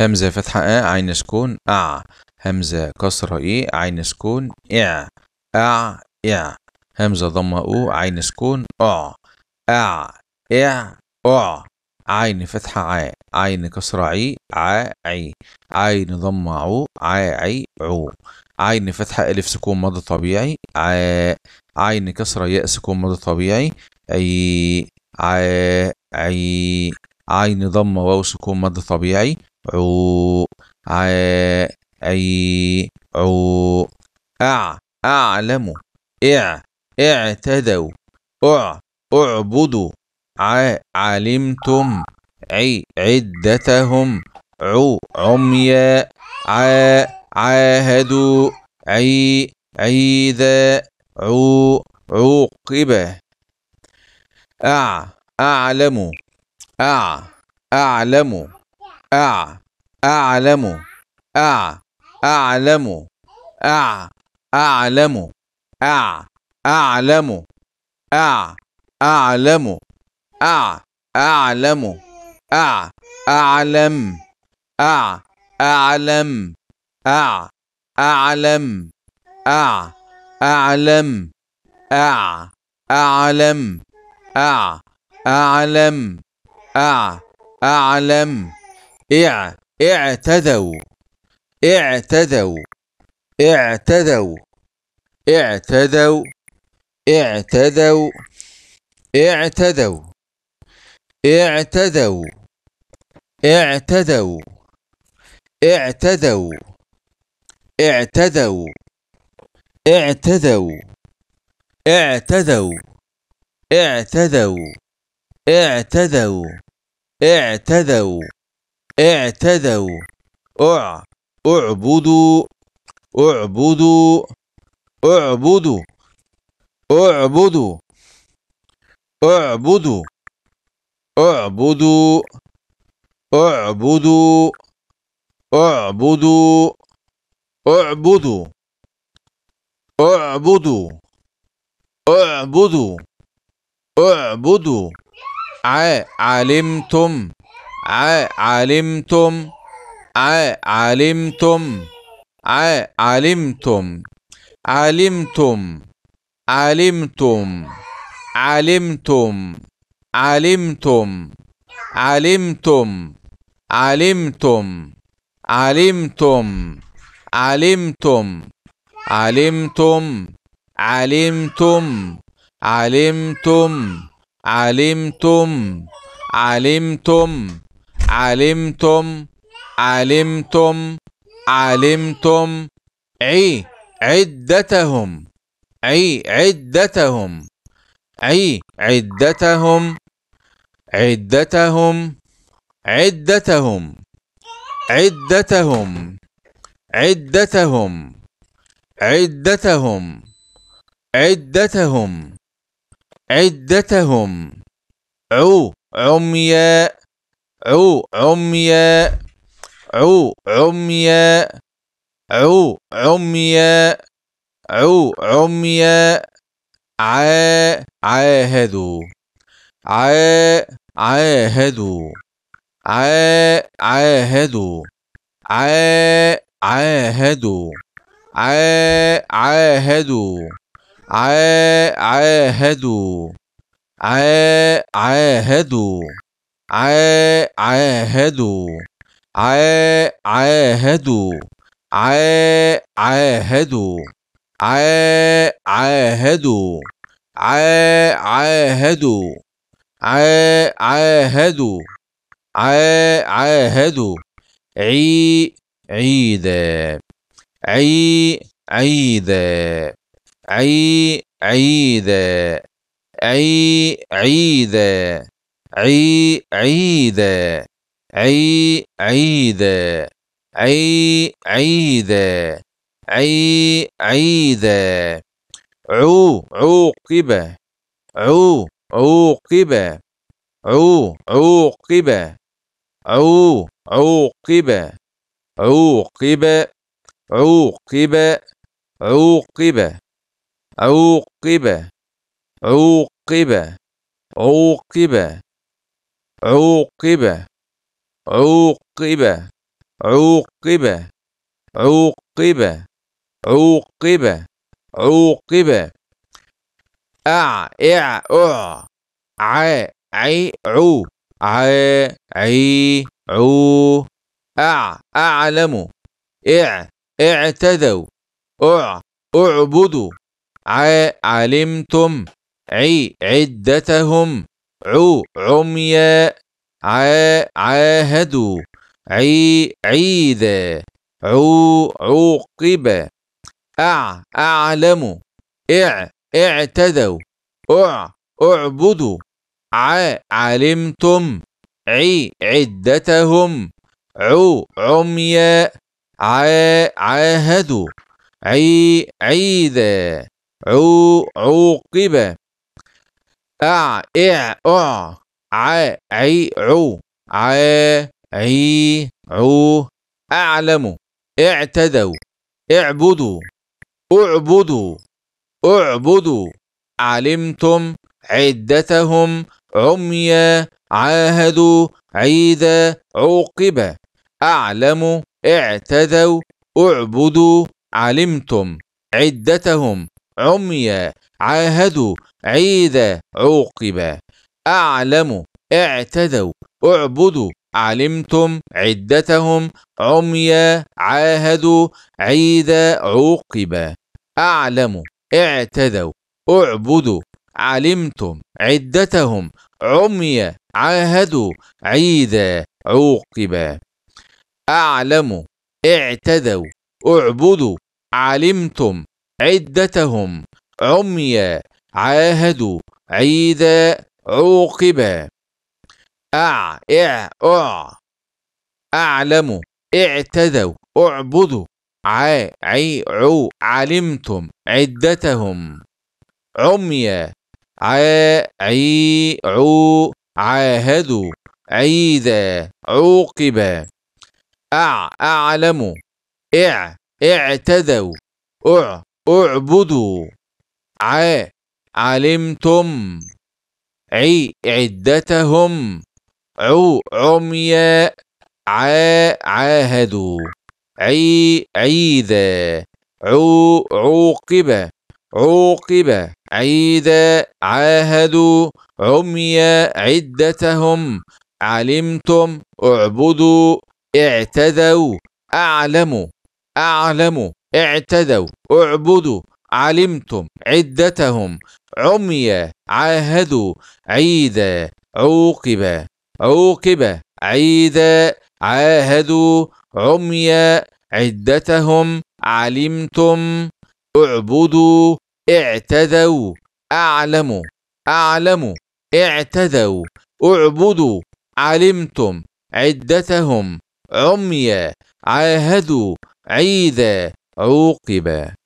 همزة فتحة أ إيه، عين سكون أع همزة كسرة إي عين سكون إع أع إع همزة ضمة أو عين سكون أع أع إع أع عين فتحة ع عين كسرة عي ع عي عين ضمة عو ع عي عو عين فتحة ألف سكون مضى طبيعي ع عين كسرة ياء سكون مضى طبيعي عي ع عي عين ضمة واو سكون مضى طبيعي عو ع عي عو أع أعلم إع اعتدوا أع اعبدوا ع علمتم ع عدتهم عو عميا ع عاهدوا عي عيدا عو عوقب أع أعلم أع أعلم أع أعلم أع أعلم أع أعلم أع أعلم أع أعلم أع أعلم أع أعلم أع أعلم أع أعلم أع أعلم أع أعلم أع أعلم أع أعلم اع اعتذوا اعتذوا اعتذوا اعتذوا اعتذوا اعتذوا اعتذوا اعتذوا اعتذوا اعتذوا اعتذوا اعتذوا اعتذوا اعتذوا اعتذوا اعتدوا اعبدوا اعبدوا اعبدوا اعبدوا اعبدوا اعبدوا اعبدوا اعبدوا اعبدوا اعبدوا اعبدوا اعبدوا ع علمتم ع علمتم ع علمتم ع علمتم علمتم علمتم علمتم علمتم علمتم علمتم علمتم علمتم علمتم علمتم علمتم علمتم علمتم علمتم علمتم علمتم عي عدتهم عي عدتهم عي عدتهم عدتهم عدتهم عدتهم عدتهم عدتهم عدتهم عدتهم عو عمياء عو عمياء عو عمياء عو عمياء عو عمياء ع عاهدوا ع عاهدوا ع عاهدوا ع عاهدوا ع عاهدوا ع عاهدوا ع عاهدوا عا عاهدوا عا عاهدوا عا عاهدوا عا عاهدوا عا عاهدوا عا عاهدوا عا عاهدوا عي عيدا عي عيدا عي عيدا عي عيدا عي عيد عي عيد عي عيد عي عيد عو عوقب عو عوقب عو عوقب عو عوقب عوقب عوقب عوقب عوقب عوقب عوقب عوقب عوقب عوقب عوقب عوقب عوقب أع إع أع ع عي ع عي أع أعلم إع اعتدوا أع اعبدوا ع علمتم عي عدتهم عو عمي ع عاهدوا عي عيدا عو عوقب أع أعلم إع اعتدوا أع اعبدوا ع علمتم عي عدتهم عو عمياء ع عاهدوا عي عيدا عو عوقب أع ع أع ع عو ع عي أعلم اعتدوا اعبدوا اعبدوا اعبدوا علمتم عدتهم عميا عاهدوا عيدا عوقبا أعلم اعتدوا اعبدوا علمتم عدتهم عميا عاهدوا عيدا عوقبا أعلموا اعتدوا اعبدوا علمتم عدتهم عميا عاهدوا عيدا عوقبا أعلموا اعتدوا اعبدوا علمتم عدتهم عميا عاهدوا عيدا عوقبا أعلموا اعتدوا اعبدوا علمتم عدتهم عمي عاهدوا عيدا عوقبا أع إع أع أعلم اعتدوا اعبدوا ع عي عو علمتم عدتهم عمي ع عي عو عاهدوا عيدا عوقبا أع أعلم إع اعتدوا أع اعبدوا ع علمتم ع عدتهم ع عمياء عا عاهدوا عي عيدا عو عوقب عوقب عيدا عاهدوا عميا عدتهم علمتم اعبدوا اعتدوا أعلموا أعلموا اعتدوا اعبدوا علمتم عدتهم عمي عاهدوا عيدا عوقب عوقب عيدا عاهدوا عمي عدتهم علمتم اعبدوا اعتدوا أعلموا أعلموا اعتدوا اعبدوا علمتم عدتهم عمي عاهدوا عيدا عوقبا